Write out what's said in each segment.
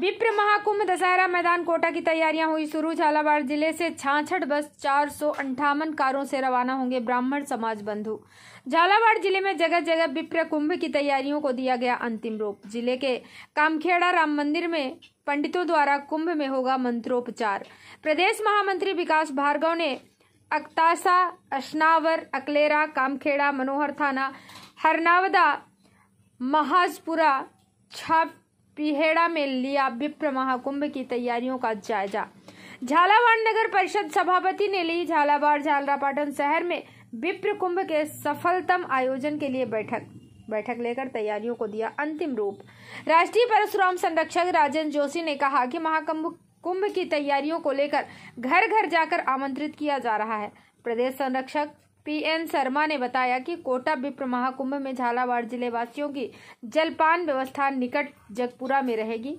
विप्र महाकुंभ दशहरा मैदान कोटा की तैयारियां हुई शुरू झालावाड़ जिले से छाछठ बस चार सौ अंठावन कारों से रवाना होंगे ब्राह्मण समाज बंधु झालावाड़ जिले में जगह जगह विप्र कुंभ की तैयारियों को दिया गया अंतिम रूप जिले के कामखेड़ा राम मंदिर में पंडितों द्वारा कुंभ में होगा मंत्रोपचार प्रदेश महामंत्री विकास भार्गव ने अक्तासा अश्नावर अकलेरा कामखेड़ा मनोहर थाना हरनावदा महाजपुरा छाप पिहेड़ा में लिया विप्र महाकुंभ की तैयारियों का जायजा झालावाड़ नगर परिषद सभापति ने ली झालावाड़ झालरापाटन शहर में विप्र कुंभ के सफलतम आयोजन के लिए बैठक बैठक लेकर तैयारियों को दिया अंतिम रूप राष्ट्रीय परशुराम संरक्षक राजन जोशी ने कहा कि महाकुंभ कुंभ की तैयारियों को लेकर घर घर जाकर आमंत्रित किया जा रहा है प्रदेश संरक्षक पी एन शर्मा ने बताया कि कोटा विप्र महाकुंभ में झालावाड़ जिले वासियों की जलपान व्यवस्था निकट जगपुरा में रहेगी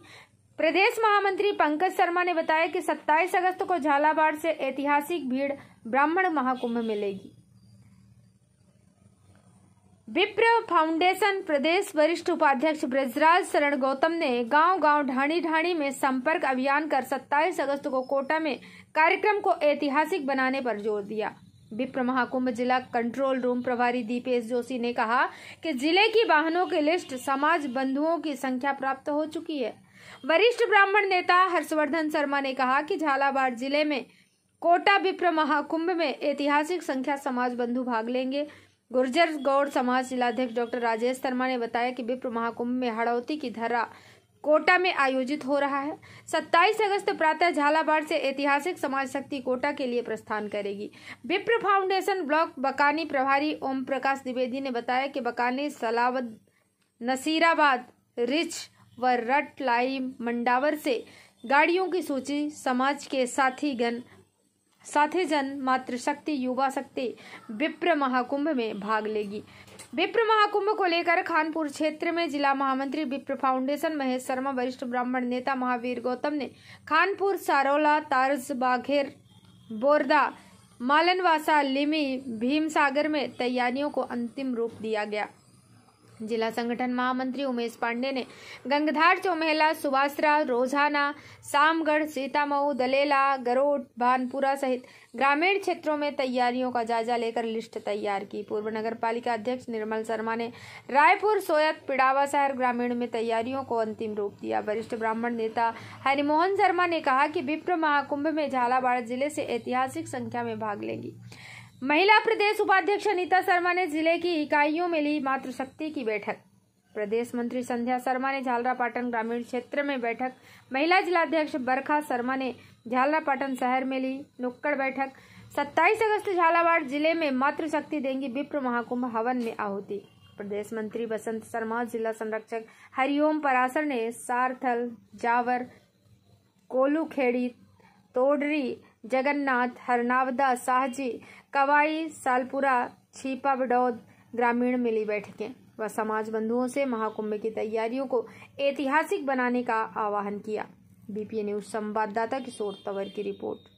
प्रदेश महामंत्री पंकज शर्मा ने बताया कि 27 अगस्त को झालावाड़ से ऐतिहासिक भीड़ ब्राह्मण महाकुंभ मिलेगी विप्र फाउंडेशन प्रदेश वरिष्ठ उपाध्यक्ष ब्रजराज शरण गौतम ने गांव गांव ढाणी ढाणी में संपर्क अभियान कर 27 अगस्त को कोटा में कार्यक्रम को ऐतिहासिक बनाने पर जोर दिया विप्र महाकुंभ जिला कंट्रोल रूम प्रभारी दीपेश जोशी ने कहा कि जिले की वाहनों की लिस्ट समाज बंधुओं की संख्या प्राप्त हो चुकी है वरिष्ठ ब्राह्मण नेता हर्षवर्धन शर्मा ने कहा कि झालावाड़ जिले में कोटा विप्र महाकुंभ में ऐतिहासिक संख्या समाज बंधु भाग लेंगे गुर्जर गौड़ समाज जिलाध्यक्ष डॉक्टर राजेश शर्मा ने बताया कि विप्र महाकुंभ में हड़ौती की धरा कोटा में आयोजित हो रहा है 27 अगस्त प्रातः झालावाड़ से ऐतिहासिक समाज शक्ति कोटा के लिए प्रस्थान करेगी विप्र फाउंडेशन ब्लॉक बकानी प्रभारी ओम प्रकाश द्विवेदी ने बताया कि बकानी सलावद नसीराबाद रिच व रट लाई मंडावर से गाड़ियों की सूची समाज के साथीगण साथ ही जन शक्ति युवा शक्ति विप्र महाकुंभ में भाग लेगी विप्र महाकुंभ को लेकर खानपुर क्षेत्र में जिला महामंत्री विप्र फाउंडेशन महेश शर्मा वरिष्ठ ब्राह्मण नेता महावीर गौतम ने खानपुर सारोला तार्ज बाघेर बोरदा मालनवासा लिमी भीमसागर में तैयारियों को अंतिम रूप दिया गया संगठन महामंत्री उमेश पांडे ने गंगधार चौमेला सुभाषरा रोजाना सामगढ़ सीतामऊ दलेला गरोट भानपुरा सहित ग्रामीण क्षेत्रों में तैयारियों का जायजा लेकर लिस्ट तैयार की पूर्व नगर पालिका अध्यक्ष निर्मल शर्मा ने रायपुर सोयत पिड़ावा शहर ग्रामीण में तैयारियों को अंतिम रूप दिया वरिष्ठ ब्राह्मण नेता हरिमोहन शर्मा ने कहा कि विप्र महाकुंभ में झालावाड़ जिले से ऐतिहासिक संख्या में भाग लेंगी महिला प्रदेश उपाध्यक्ष अनिता शर्मा ने जिले की इकाइयों में ली मातृशक्ति की बैठक प्रदेश मंत्री संध्या शर्मा ने झालरापाटन ग्रामीण क्षेत्र में बैठक महिला जिलाध्यक्ष बरखा शर्मा ने झालरापाटन शहर में ली नुक्कड़ बैठक 27 अगस्त झालावाड़ जिले में मातृशक्ति देंगी विप्र महाकुंभ हवन में आहुति प्रदेश मंत्री बसंत शर्मा जिला संरक्षक हरिओम परासर ने सारथल जावर कोलूखेड़ी तोडरी जगन्नाथ हरनावदा साहजी कवाई सालपुरा छीपा बडौद ग्रामीण मिली बैठकें व समाज बंधुओं से महाकुंभ की तैयारियों को ऐतिहासिक बनाने का आह्वान किया बीपीए न्यूज संवाददाता किशोर तंवर की रिपोर्ट